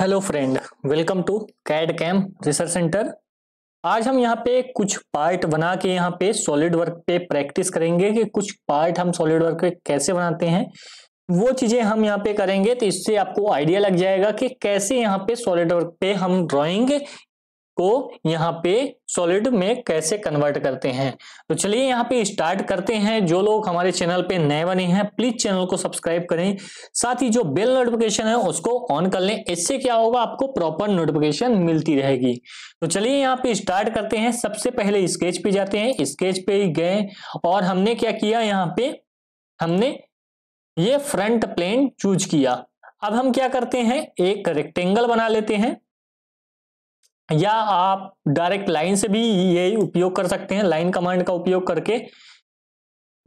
Hello friend welcome to CAD CAM research centre आज हम यहाँ पे कुछ पार्ट बना के यहाँ पे सॉलिड वर्क पे प्रैक्टिस करेंगे कि कुछ पार्ट हम सॉलिड वर्क पे कैसे बनाते हैं वो चीजें हम यहाँ पे करेंगे तो इससे आपको आइडिया लग जाएगा कि कैसे यहाँ पे सॉलिड वर्क पे हम ड्राइंग को यहाँ पे सॉलिड में कैसे कन्वर्ट करते हैं तो चलिए यहाँ पे स्टार्ट करते हैं जो लोग हमारे चैनल पे नए बने हैं प्लीज चैनल को सब्सक्राइब करें साथ ही जो बेल नोटिफिकेशन है उसको ऑन कर लें इससे क्या होगा आपको प्रॉपर नोटिफिकेशन मिलती रहेगी तो चलिए यहाँ पे स्टार्ट करते हैं सबसे पहले स्केच पे जाते हैं स्केच पे गए और हमने क्या किया यहाँ पे हमने ये फ्रंट प्लेन चूज किया अब हम क्या करते हैं एक रेक्टेंगल बना लेते हैं या आप डायरेक्ट लाइन से भी ये उपयोग कर सकते हैं लाइन कमांड का उपयोग करके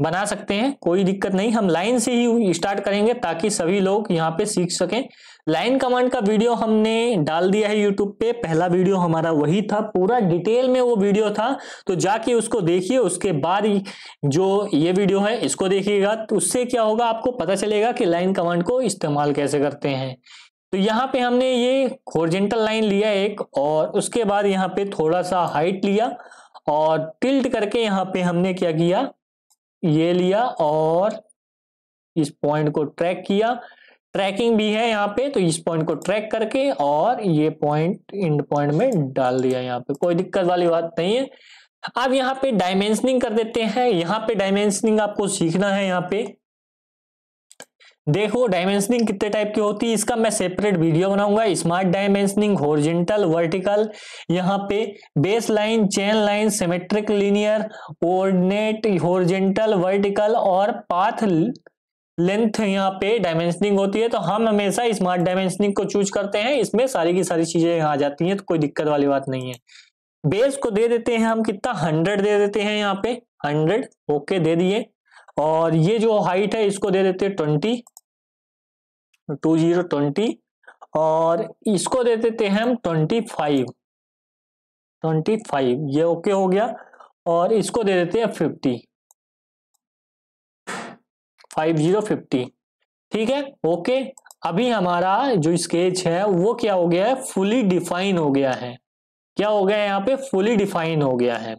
बना सकते हैं कोई दिक्कत नहीं हम लाइन से ही स्टार्ट करेंगे ताकि सभी लोग यहाँ पे सीख सकें लाइन कमांड का वीडियो हमने डाल दिया है यूट्यूब पे पहला वीडियो हमारा वही था पूरा डिटेल में वो वीडियो था तो जाके उसको देखिए उसके बाद जो ये वीडियो है इसको देखिएगा तो उससे क्या होगा आपको पता चलेगा कि लाइन कमांड को इस्तेमाल कैसे करते हैं तो यहाँ पे हमने ये होरिजेंटल लाइन लिया एक और उसके बाद यहाँ पे थोड़ा सा हाइट लिया और टिल्ट करके यहाँ पे हमने क्या किया ये लिया और इस पॉइंट को ट्रैक किया ट्रैकिंग भी है यहाँ पे तो इस पॉइंट को ट्रैक करके और ये पॉइंट इंड पॉइंट में डाल दिया यहाँ पे कोई दिक्कत वाली बात नहीं है अब यहाँ पे डायमेंशनिंग कर देते हैं यहाँ पे डायमेंशनिंग आपको सीखना है यहाँ पे देखो डायमेंशनिंग कितने टाइप की होती है इसका मैं सेपरेट वीडियो बनाऊंगा स्मार्ट डायमेंशनिंग होरिजेंटल वर्टिकल यहाँ पे base line chain line symmetric linear ordinate horizontal vertical और पाथ लेंथ यहाँ पे डायमेंशनिंग होती है तो हम हमेशा स्मार्ट डायमेंशनिंग को चूज करते हैं इसमें सारी की सारी चीजें यहाँ आ जाती हैं तो कोई दिक्कत वाली बात नहीं है बेस को दे देते हैं हम कितना हंड्रेड दे देते हैं यहाँ पे हंड्रेड ओके दे दिए और ये जो हाइट है इसको दे देते हैं ट्वेंटी टू जीरो ट्वेंटी और हाँ। इसको दे देते हैं हम ट्वेंटी फाइव ट्वेंटी फाइव ये ओके हो गया और इसको दे देते हैं फिफ्टी फाइव जीरो फिफ्टी ठीक है ओके अभी हमारा जो स्केच है वो क्या हो गया है फुली डिफाइन हो गया है क्या हो गया है यहाँ पे फुली डिफाइन हो गया है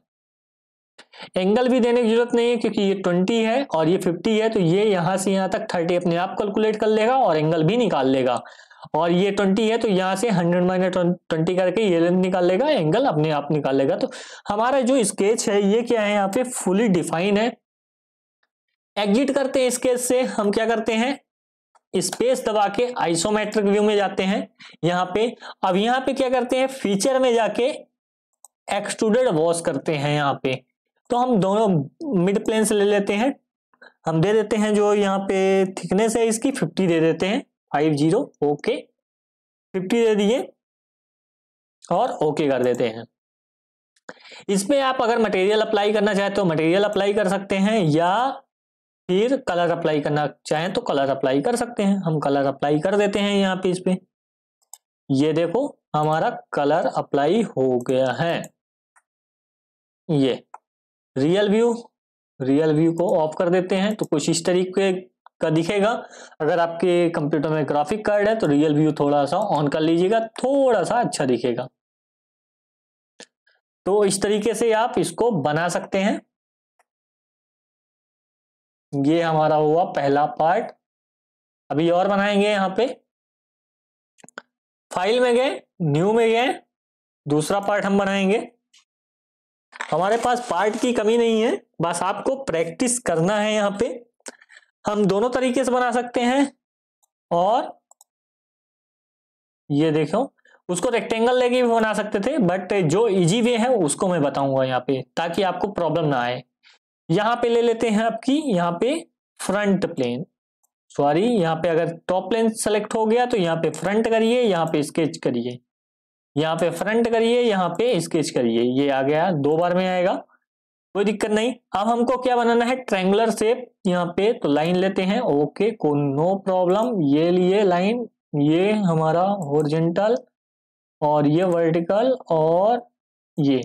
एंगल भी देने की जरूरत नहीं है क्योंकि ये 20 है और ये 50 है तो ये यहां से यहां तक 30 अपने आप कैलकुलेट कर लेगा और एंगल भी निकाल लेगा और ये 20 है तो यहाँ से 100 माइनस ट्वेंटी करके ये लेंथ निकाल लेगा एंगल अपने आप निकाल लेगा तो हमारा जो स्केच है ये क्या है यहाँ पे फुली डिफाइन है एग्जिट करते हैं स्केच से हम क्या करते हैं स्पेस दबा के आइसोमेट्रिक व्यू में जाते हैं यहाँ पे अब यहाँ पे क्या करते हैं फीचर में जाके एक्सट्रूडेड वॉश करते हैं यहाँ पे तो हम दोनों मिड प्लेन से ले लेते हैं हम दे देते हैं जो यहाँ पे थिकनेस है इसकी फिफ्टी दे देते हैं फाइव जीरो ओके फिफ्टी दे दिए और ओके कर देते हैं इसमें आप अगर मटेरियल अप्लाई करना चाहें तो मटेरियल अप्लाई कर सकते हैं या फिर कलर अप्लाई करना चाहें तो कलर अप्लाई कर सकते हैं हम कलर अप्लाई कर देते हैं यहाँ पे इस पे ये देखो हमारा कलर अप्लाई हो गया है ये रियल व्यू रियल व्यू को ऑफ कर देते हैं तो कुछ इस तरीके का दिखेगा अगर आपके कंप्यूटर में ग्राफिक कार्ड है तो रियल व्यू थोड़ा सा ऑन कर लीजिएगा थोड़ा सा अच्छा दिखेगा तो इस तरीके से आप इसको बना सकते हैं ये हमारा हुआ पहला पार्ट अभी और बनाएंगे यहां पे फाइल में गए न्यू में गए दूसरा पार्ट हम बनाएंगे हमारे पास पार्ट की कमी नहीं है बस आपको प्रैक्टिस करना है यहाँ पे हम दोनों तरीके से बना सकते हैं और ये देखो उसको रेक्टेंगल लेके भी बना सकते थे बट जो इजी वे है उसको मैं बताऊंगा यहाँ पे ताकि आपको प्रॉब्लम ना आए यहाँ पे ले लेते हैं आपकी यहाँ पे फ्रंट प्लेन सॉरी यहाँ पे अगर टॉप प्लेन सेलेक्ट हो गया तो यहाँ पे फ्रंट करिए यहाँ पे स्केच करिए यहाँ पे फ्रंट करिए यहाँ पे स्केच करिए ये आ गया दो बार में आएगा कोई दिक्कत नहीं अब हमको क्या बनाना है ट्रैंगुलर शेप यहाँ पे तो लाइन लेते हैं ओके को नो प्रॉब्लम ये लिए लाइन ये हमारा होरिजेंटल और ये वर्टिकल और ये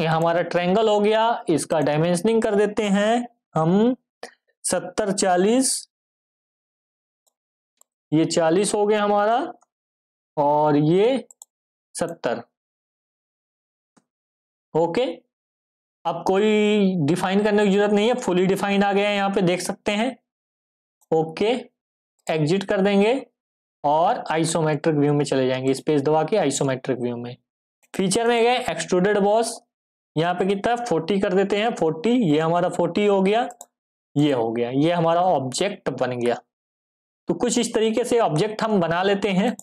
ये हमारा ट्रैंगल हो गया इसका डायमेंशनिंग कर देते हैं हम सत्तर चालीस ये चालीस हो गया हमारा और ये सत्तर ओके अब कोई डिफाइन करने की जरूरत नहीं है फुली डिफाइन आ गया है यहाँ पे देख सकते हैं ओके एग्जिट कर देंगे और आइसोमेट्रिक व्यू में चले जाएंगे स्पेस दबा के आइसोमेट्रिक व्यू में फीचर में गए एक्सट्रूडेड बॉस यहाँ पे कितना फोर्टी कर देते हैं फोर्टी ये हमारा फोर्टी हो गया ये हो गया ये हमारा ऑब्जेक्ट बन गया तो कुछ इस तरीके से ऑब्जेक्ट हम बना लेते हैं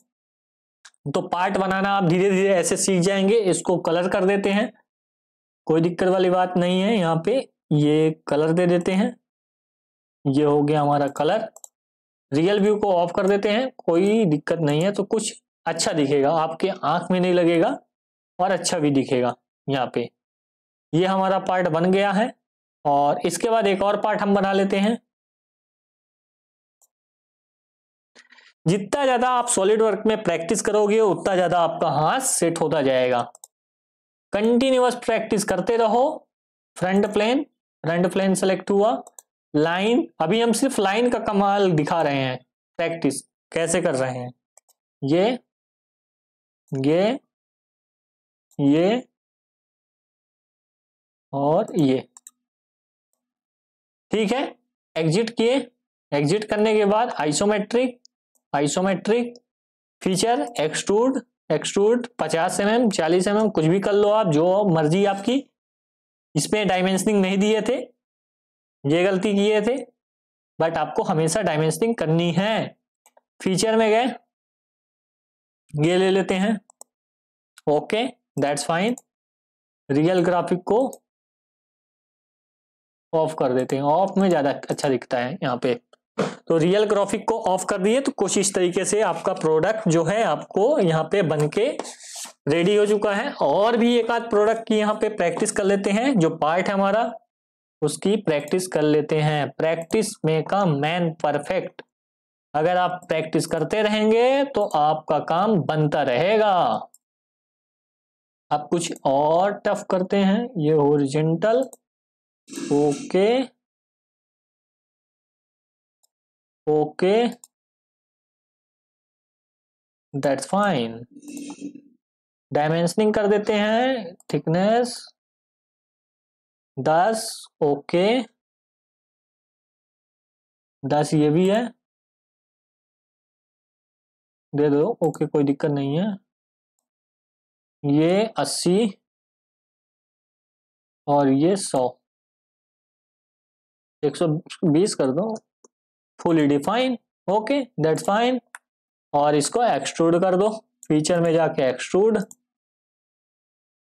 तो पार्ट बनाना आप धीरे धीरे ऐसे सीख जाएंगे इसको कलर कर देते हैं कोई दिक्कत वाली बात नहीं है यहाँ पे ये कलर दे देते हैं ये हो गया हमारा कलर रियल व्यू को ऑफ कर देते हैं कोई दिक्कत नहीं है तो कुछ अच्छा दिखेगा आपके आंख में नहीं लगेगा और अच्छा भी दिखेगा यहाँ पे ये हमारा पार्ट बन गया है और इसके बाद एक और पार्ट हम बना लेते हैं जितना ज्यादा आप सॉलिड वर्क में प्रैक्टिस करोगे उतना ज्यादा आपका हाथ सेट होता जाएगा कंटिन्यूस प्रैक्टिस करते रहो front plane front plane select हुआ लाइन अभी हम सिर्फ लाइन का कमाल दिखा रहे हैं प्रैक्टिस कैसे कर रहे हैं ये ये ये और ये ठीक है एग्जिट किए एग्जिट करने के बाद isometric isometric feature extrude extrude 50 M M चालीस एम mm, एम कुछ भी कर लो आप जो मर्जी आपकी इसमें डायमेंशनिंग नहीं दिए थे ये गलती किए थे बट आपको हमेशा डायमेंशनिंग करनी है फीचर में गए ये ले लेते हैं okay that's fine real graphic को ऑफ कर देते हैं ऑफ में ज़्यादा अच्छा दिखता है यहाँ पे तो रियल ग्राफिक को ऑफ कर दिए तो कुछ इस तरीके से आपका प्रोडक्ट जो है आपको यहाँ पे बन के रेडी हो चुका है और भी एक आध प्रोडक्ट की यहाँ पे प्रैक्टिस कर लेते हैं जो पार्ट है हमारा उसकी प्रैक्टिस कर लेते हैं practice make a man perfect अगर आप प्रैक्टिस करते रहेंगे तो आपका काम बनता रहेगा अब कुछ और टफ करते हैं ये horizontal okay okay. okay that's fine dimensioning कर देते हैं थिकनेस दस ओके दस ये भी है दे दो ओके कोई दिक्कत नहीं है ये अस्सी और ये सौ एक सौ बीस कर दो fully define okay that's fine और इसको एक्सट्रूड कर दो फीचर में जाके एक्सट्रूड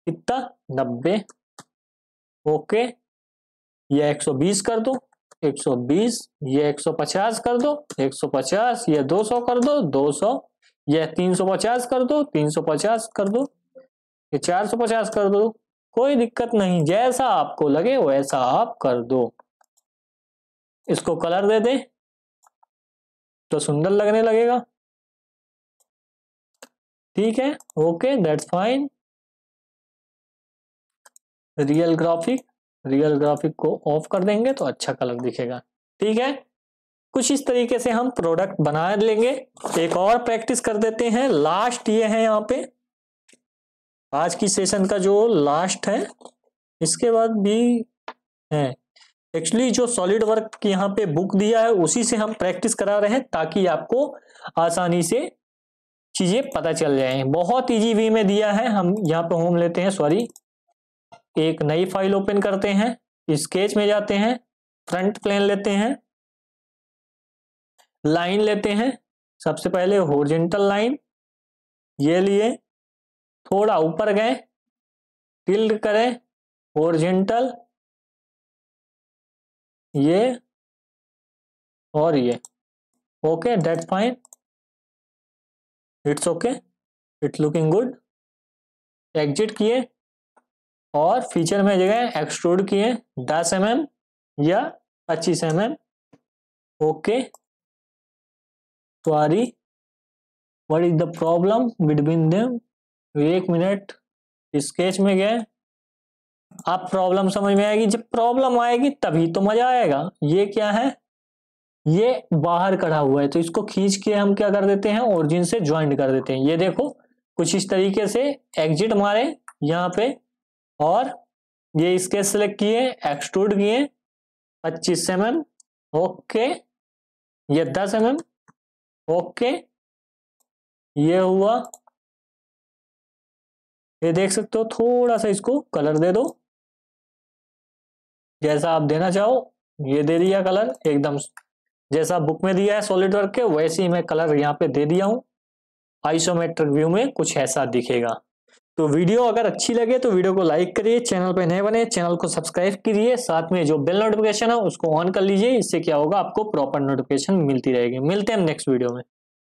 कितना नब्बे ओके ये 120 कर दो 120 ये 150 कर दो 150 ये 200 कर दो 200 ये 350 कर दो 350 कर दो ये 450 कर दो कोई दिक्कत नहीं जैसा आपको लगे वैसा आप कर दो इसको कलर दे दें तो सुंदर लगने लगेगा ठीक है okay that's fine real graphic real graphic को ऑफ कर देंगे तो अच्छा कलर दिखेगा ठीक है कुछ इस तरीके से हम प्रोडक्ट बना लेंगे एक और प्रैक्टिस कर देते हैं लास्ट ये है यहाँ पे आज की सेशन का जो लास्ट है इसके बाद भी है एक्चुअली जो सॉलिड वर्क की यहाँ पे बुक दिया है उसी से हम प्रैक्टिस करा रहे हैं ताकि आपको आसानी से चीजें पता चल जाए बहुत इजी वे में दिया है हम यहाँ पे होम लेते हैं सॉरी एक नई फाइल ओपन करते हैं स्केच में जाते हैं फ्रंट प्लेन लेते हैं लाइन लेते हैं सबसे पहले होरिजेंटल लाइन ये लिए थोड़ा ऊपर गए टिल्ड करें होरिजेंटल ये और ये okay that fine it's okay it's looking good exit किए और फीचर में जगह एक्सट्रूड किए दस एम mm एम या पच्चीस M M okay sorry what is the problem between them एक मिनट स्केच में गए आप प्रॉब्लम समझ में आएगी जब प्रॉब्लम आएगी तभी तो मजा आएगा ये क्या है ये बाहर कढ़ा हुआ है तो इसको खींच के हम क्या कर देते हैं ओरिजिन से ज्वाइंट कर देते हैं ये देखो कुछ इस तरीके से एग्जिट मारे यहाँ पे और ये इसके सेलेक्ट किए एक्सट्रूड किए 25 एम एम ओके ये 10 एम एम ओके ये हुआ ये देख सकते हो थोड़ा सा इसको कलर दे दो जैसा आप देना चाहो ये दे दिया कलर एकदम जैसा बुक में दिया है सॉलिड वर्क के वैसे ही मैं कलर यहाँ पे दे दिया हूँ आइसोमेट्रिक व्यू में कुछ ऐसा दिखेगा तो वीडियो अगर अच्छी लगे तो वीडियो को लाइक करिए चैनल पर नए बने चैनल को सब्सक्राइब करिए साथ में जो बेल नोटिफिकेशन है उसको ऑन कर लीजिए इससे क्या होगा आपको प्रॉपर नोटिफिकेशन मिलती रहेगी मिलते हैं हम नेक्स्ट वीडियो में